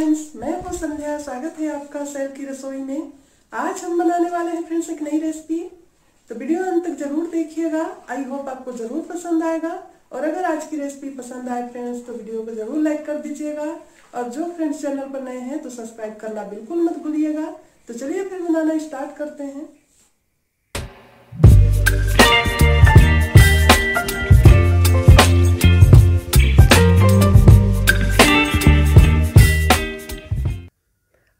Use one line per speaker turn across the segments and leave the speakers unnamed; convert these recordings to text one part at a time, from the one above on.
friends मैं हूं संध्या स्वागत है आपका सेल की रसोई में आज हम बनाने वाले हैं फ्रेंड्स एक नई रेसिपी तो वीडियो अंत तक जरूर देखिएगा आई होप आपको जरूर पसंद आएगा और अगर आज की रेसिपी पसंद आए फ्रेंड्स तो वीडियो को जरूर लाइक कर दीजिएगा और जो फ्रेंड्स चैनल पर नए हैं तो सब्सक्राइब करना बिल्कुल मत भूलिएगा तो चलिए फिर बनाना स्टार्ट करते हैं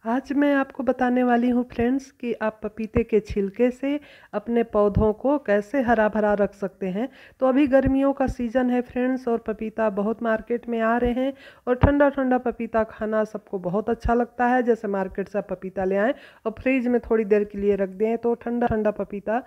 आज मैं आपको बताने वाली हूँ फ्रेंड्स कि आप पपीते के छिलके से अपने पौधों को कैसे हरा भरा रख सकते हैं तो अभी गर्मियों का सीज़न है फ्रेंड्स और पपीता बहुत मार्केट में आ रहे हैं और ठंडा ठंडा पपीता खाना सबको बहुत अच्छा लगता है जैसे मार्केट से आप पपीता ले आएँ और फ्रिज में थोड़ी देर के लिए रख दें तो ठंडा ठंडा पपीता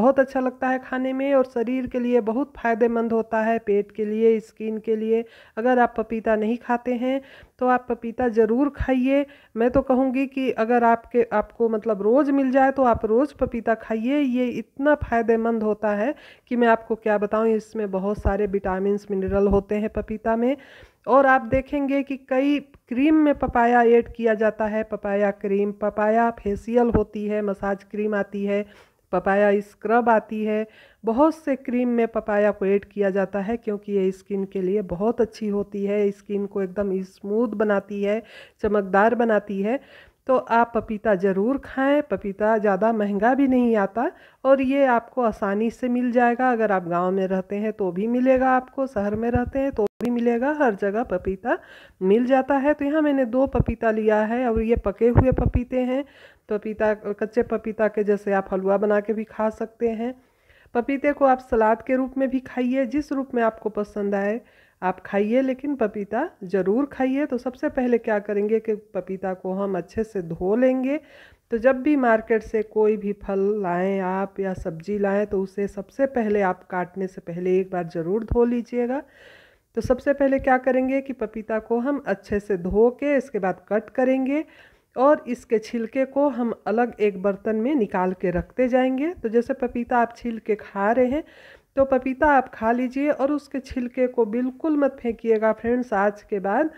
बहुत अच्छा लगता है खाने में और शरीर के लिए बहुत फ़ायदेमंद होता है पेट के लिए स्किन के लिए अगर आप पपीता नहीं खाते हैं तो आप पपीता ज़रूर खाइए मैं तो कहूँगी कि अगर आपके आपको मतलब रोज़ मिल जाए तो आप रोज़ पपीता खाइए ये इतना फ़ायदेमंद होता है कि मैं आपको क्या बताऊँ इसमें बहुत सारे विटामिन मिनरल होते हैं पपीता में और आप देखेंगे कि कई क्रीम में पपाया ऐड किया जाता है पपाया क्रीम पपाया फेसियल होती है मसाज क्रीम आती है पपाया स्क्रब आती है बहुत से क्रीम में पपाया को ऐड किया जाता है क्योंकि ये स्किन के लिए बहुत अच्छी होती है स्किन को एकदम स्मूथ बनाती है चमकदार बनाती है तो आप पपीता ज़रूर खाएं पपीता ज़्यादा महंगा भी नहीं आता और ये आपको आसानी से मिल जाएगा अगर आप गांव में रहते हैं तो भी मिलेगा आपको शहर में रहते हैं तो भी मिलेगा हर जगह पपीता मिल जाता है तो यहाँ मैंने दो पपीता लिया है और ये पके हुए पपीते हैं पपीता कच्चे पपीता के जैसे आप हलवा बना के भी खा सकते हैं पपीते को आप सलाद के रूप में भी खाइए जिस रूप में आपको पसंद आए आप खाइए लेकिन पपीता ज़रूर खाइए तो सबसे पहले क्या करेंगे कि पपीता को हम अच्छे से धो लेंगे तो जब भी मार्केट से कोई भी फल लाएं आप या सब्जी लाएं तो उसे सबसे पहले आप काटने से पहले एक बार ज़रूर धो लीजिएगा तो सबसे पहले क्या करेंगे कि पपीता को हम अच्छे से धो के इसके बाद कट करेंगे और इसके छिलके को हम अलग एक बर्तन में निकाल के रखते जाएंगे तो जैसे पपीता आप छिल के खा रहे हैं तो पपीता आप खा लीजिए और उसके छिलके को बिल्कुल मत फेंकिएगा फ्रेंड्स आज के बाद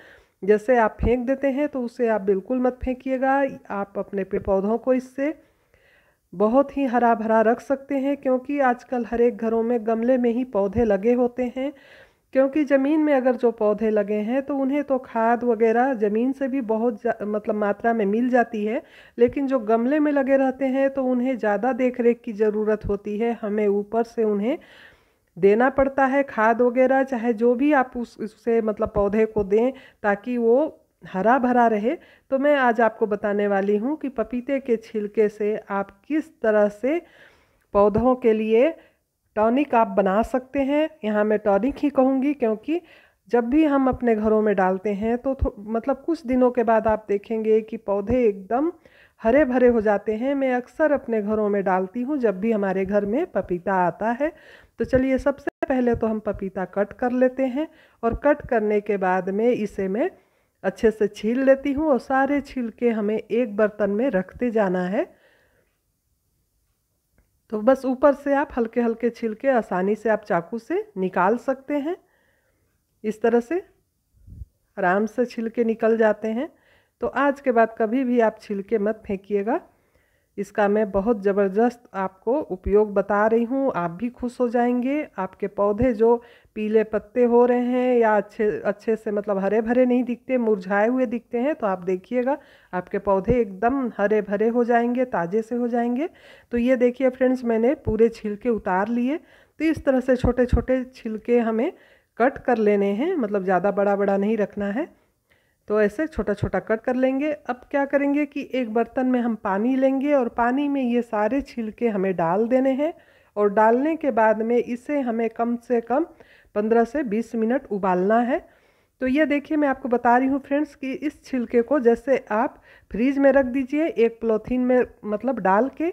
जैसे आप फेंक देते हैं तो उसे आप बिल्कुल मत फेंकिएगा आप अपने पेड़ पौधों को इससे बहुत ही हरा भरा रख सकते हैं क्योंकि आजकल हर एक घरों में गमले में ही पौधे लगे होते हैं क्योंकि ज़मीन में अगर जो पौधे लगे हैं तो उन्हें तो खाद वगैरह ज़मीन से भी बहुत मतलब मात्रा में मिल जाती है लेकिन जो गमले में लगे रहते हैं तो उन्हें ज़्यादा देख रेख की ज़रूरत होती है हमें ऊपर से उन्हें देना पड़ता है खाद वगैरह चाहे जो भी आप उस उससे मतलब पौधे को दें ताकि वो हरा भरा रहे तो मैं आज आपको बताने वाली हूँ कि पपीते के छिलके से आप किस तरह से पौधों के लिए टॉनिक आप बना सकते हैं यहाँ मैं टॉनिक ही कहूँगी क्योंकि जब भी हम अपने घरों में डालते हैं तो मतलब कुछ दिनों के बाद आप देखेंगे कि पौधे एकदम हरे भरे हो जाते हैं मैं अक्सर अपने घरों में डालती हूँ जब भी हमारे घर में पपीता आता है तो चलिए सबसे पहले तो हम पपीता कट कर लेते हैं और कट करने के बाद में इसे मैं अच्छे से छील लेती हूँ और सारे छील के हमें एक बर्तन में रखते जाना है तो बस ऊपर से आप हल्के हल्के छील के आसानी से आप चाकू से निकाल सकते हैं इस तरह से आराम से छिलके निकल जाते हैं तो आज के बाद कभी भी आप छिलके मत फेंकिएगा इसका मैं बहुत ज़बरदस्त आपको उपयोग बता रही हूँ आप भी खुश हो जाएंगे आपके पौधे जो पीले पत्ते हो रहे हैं या अच्छे अच्छे से मतलब हरे भरे नहीं दिखते मुरझाए हुए दिखते हैं तो आप देखिएगा आपके पौधे एकदम हरे भरे हो जाएंगे ताज़े से हो जाएंगे तो ये देखिए फ्रेंड्स मैंने पूरे छिलके उतार लिए तो इस तरह से छोटे छोटे छिलके हमें कट कर लेने हैं मतलब ज़्यादा बड़ा बड़ा नहीं रखना है तो ऐसे छोटा छोटा कट कर लेंगे अब क्या करेंगे कि एक बर्तन में हम पानी लेंगे और पानी में ये सारे छिलके हमें डाल देने हैं और डालने के बाद में इसे हमें कम से कम 15 से 20 मिनट उबालना है तो ये देखिए मैं आपको बता रही हूँ फ्रेंड्स कि इस छिलके को जैसे आप फ्रीज में रख दीजिए एक प्लोथीन में मतलब डाल के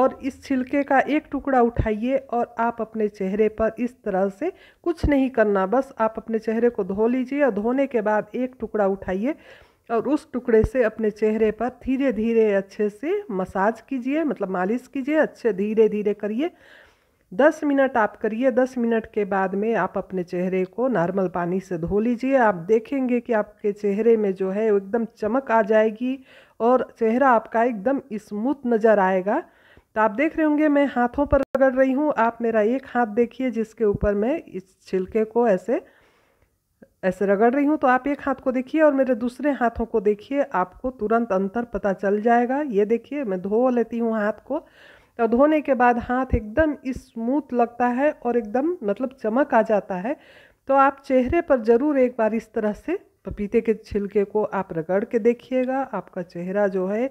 और इस छिलके का एक टुकड़ा उठाइए और आप अपने चेहरे पर इस तरह से कुछ नहीं करना बस आप अपने चेहरे को धो लीजिए और धोने के बाद एक टुकड़ा उठाइए और उस टुकड़े से अपने चेहरे पर धीरे धीरे अच्छे से मसाज कीजिए मतलब मालिश कीजिए अच्छे धीरे धीरे करिए दस मिनट आप करिए दस मिनट के बाद में आप अपने चेहरे को नॉर्मल पानी से धो लीजिए आप देखेंगे कि आपके चेहरे में जो है एकदम चमक आ जाएगी और चेहरा आपका एकदम स्मूथ नज़र आएगा तो आप देख रहे होंगे मैं हाथों पर रगड़ रही हूँ आप मेरा एक हाथ देखिए जिसके ऊपर मैं इस छिलके को ऐसे ऐसे रगड़ रही हूँ तो आप एक हाथ को देखिए और मेरे दूसरे हाथों को देखिए आपको तुरंत अंतर पता चल जाएगा ये देखिए मैं धो लेती हूँ हाथ को तो धोने के बाद हाथ एकदम स्मूथ लगता है और एकदम मतलब चमक आ जाता है तो आप चेहरे पर ज़रूर एक बार इस तरह से पपीते के छिलके को आप रगड़ के देखिएगा आपका चेहरा जो है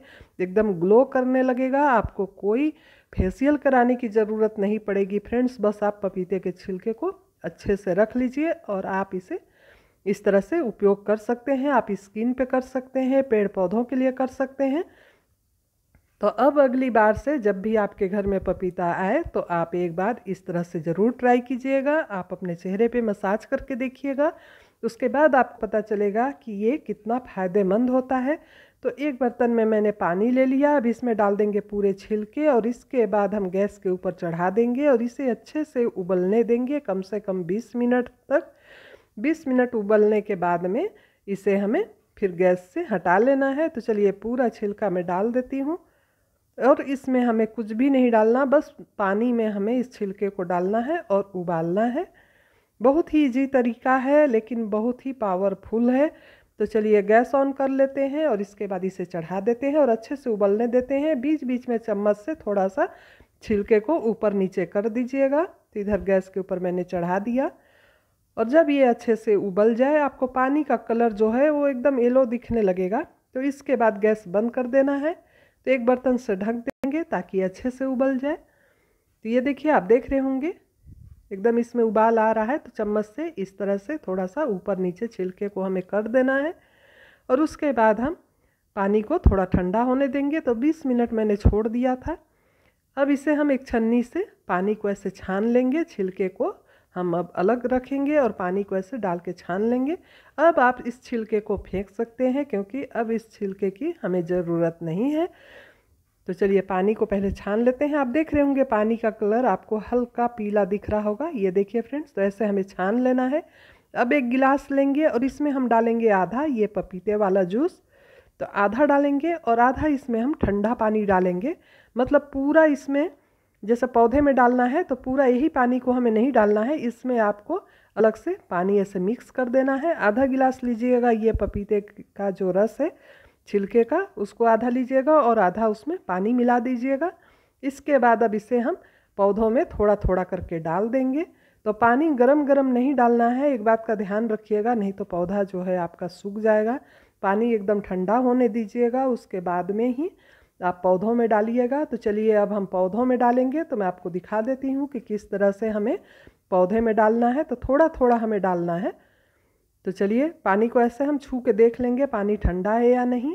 एकदम ग्लो करने लगेगा आपको कोई फेसियल कराने की ज़रूरत नहीं पड़ेगी फ्रेंड्स बस आप पपीते के छिलके को अच्छे से रख लीजिए और आप इसे इस तरह से उपयोग कर सकते हैं आप स्किन पे कर सकते हैं पेड़ पौधों के लिए कर सकते हैं तो अब अगली बार से जब भी आपके घर में पपीता आए तो आप एक बार इस तरह से ज़रूर ट्राई कीजिएगा आप अपने चेहरे पे मसाज करके देखिएगा उसके बाद आपको पता चलेगा कि ये कितना फ़ायदेमंद होता है तो एक बर्तन में मैंने पानी ले लिया अब इसमें डाल देंगे पूरे छिलके और इसके बाद हम गैस के ऊपर चढ़ा देंगे और इसे अच्छे से उबलने देंगे कम से कम 20 मिनट तक 20 मिनट उबलने के बाद में इसे हमें फिर गैस से हटा लेना है तो चलिए पूरा छिलका मैं डाल देती हूँ और इसमें हमें कुछ भी नहीं डालना बस पानी में हमें इस छिलके को डालना है और उबालना है बहुत ही इजी तरीका है लेकिन बहुत ही पावरफुल है तो चलिए गैस ऑन कर लेते हैं और इसके बाद इसे चढ़ा देते हैं और अच्छे से उबलने देते हैं बीच बीच में चम्मच से थोड़ा सा छिलके को ऊपर नीचे कर दीजिएगा तो इधर गैस के ऊपर मैंने चढ़ा दिया और जब ये अच्छे से उबल जाए आपको पानी का कलर जो है वो एकदम येलो दिखने लगेगा तो इसके बाद गैस बंद कर देना है तो एक बर्तन से ढक देंगे ताकि अच्छे से उबल जाए तो ये देखिए आप देख रहे होंगे एकदम इसमें उबाल आ रहा है तो चम्मच से इस तरह से थोड़ा सा ऊपर नीचे छिलके को हमें कर देना है और उसके बाद हम पानी को थोड़ा ठंडा होने देंगे तो 20 मिनट मैंने छोड़ दिया था अब इसे हम एक छन्नी से पानी को ऐसे छान लेंगे छिलके को हम अब अलग रखेंगे और पानी को ऐसे डाल के छान लेंगे अब आप इस छिलके को फेंक सकते हैं क्योंकि अब इस छिलके की हमें ज़रूरत नहीं है तो चलिए पानी को पहले छान लेते हैं आप देख रहे होंगे पानी का कलर आपको हल्का पीला दिख रहा होगा ये देखिए फ्रेंड्स तो ऐसे हमें छान लेना है अब एक गिलास लेंगे और इसमें हम डालेंगे आधा ये पपीते वाला जूस तो आधा डालेंगे और आधा इसमें हम ठंडा पानी डालेंगे मतलब पूरा इसमें जैसे पौधे में डालना है तो पूरा यही पानी को हमें नहीं डालना है इसमें आपको अलग से पानी ऐसे मिक्स कर देना है आधा गिलास लीजिएगा ये पपीते का जो रस है छिलके का उसको आधा लीजिएगा और आधा उसमें पानी मिला दीजिएगा इसके बाद अब इसे हम पौधों में थोड़ा थोड़ा करके डाल देंगे तो पानी गरम गरम नहीं डालना है एक बात का ध्यान रखिएगा नहीं तो पौधा जो है आपका सूख जाएगा पानी एकदम ठंडा होने दीजिएगा उसके बाद में ही आप पौधों में डालिएगा तो चलिए अब हम पौधों में डालेंगे तो मैं आपको दिखा देती हूँ कि किस तरह से हमें पौधे में डालना है तो थोड़ा थोड़ा हमें डालना है तो चलिए पानी को ऐसे हम छू के देख लेंगे पानी ठंडा है या नहीं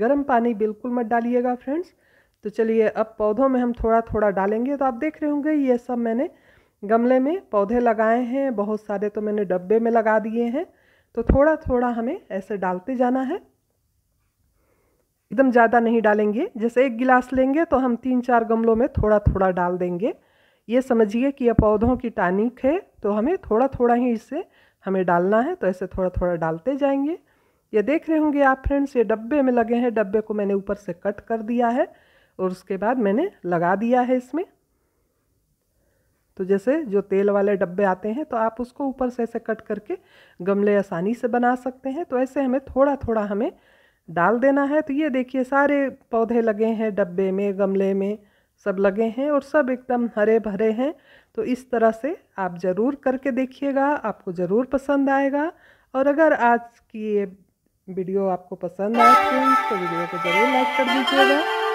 गर्म पानी बिल्कुल मत डालिएगा फ्रेंड्स तो चलिए अब पौधों में हम थोड़ा थोड़ा डालेंगे तो आप देख रहे होंगे ये सब मैंने गमले में पौधे लगाए हैं बहुत सारे तो मैंने डब्बे में लगा दिए हैं तो थोड़ा थोड़ा हमें ऐसे डालते जाना है एकदम ज़्यादा नहीं डालेंगे जैसे एक गिलास लेंगे तो हम तीन चार गमलों में थोड़ा थोड़ा डाल देंगे ये समझिए कि यह पौधों की टानिक है तो हमें थोड़ा थोड़ा ही इससे हमें डालना है तो ऐसे थोड़ा थोड़ा डालते जाएंगे ये देख रहे होंगे आप फ्रेंड्स ये डब्बे में लगे हैं डब्बे को मैंने ऊपर से कट कर दिया है और उसके बाद मैंने लगा दिया है इसमें तो जैसे जो तेल वाले डब्बे आते हैं तो आप उसको ऊपर से ऐसे कट करके गमले आसानी से बना सकते हैं तो ऐसे हमें थोड़ा थोड़ा हमें डाल देना है तो ये देखिए सारे पौधे लगे हैं डब्बे में गमले में सब लगे हैं और सब एकदम हरे भरे हैं तो इस तरह से आप ज़रूर करके देखिएगा आपको ज़रूर पसंद आएगा और अगर आज की ये वीडियो आपको पसंद आए तो वीडियो को ज़रूर लाइक कर दीजिएगा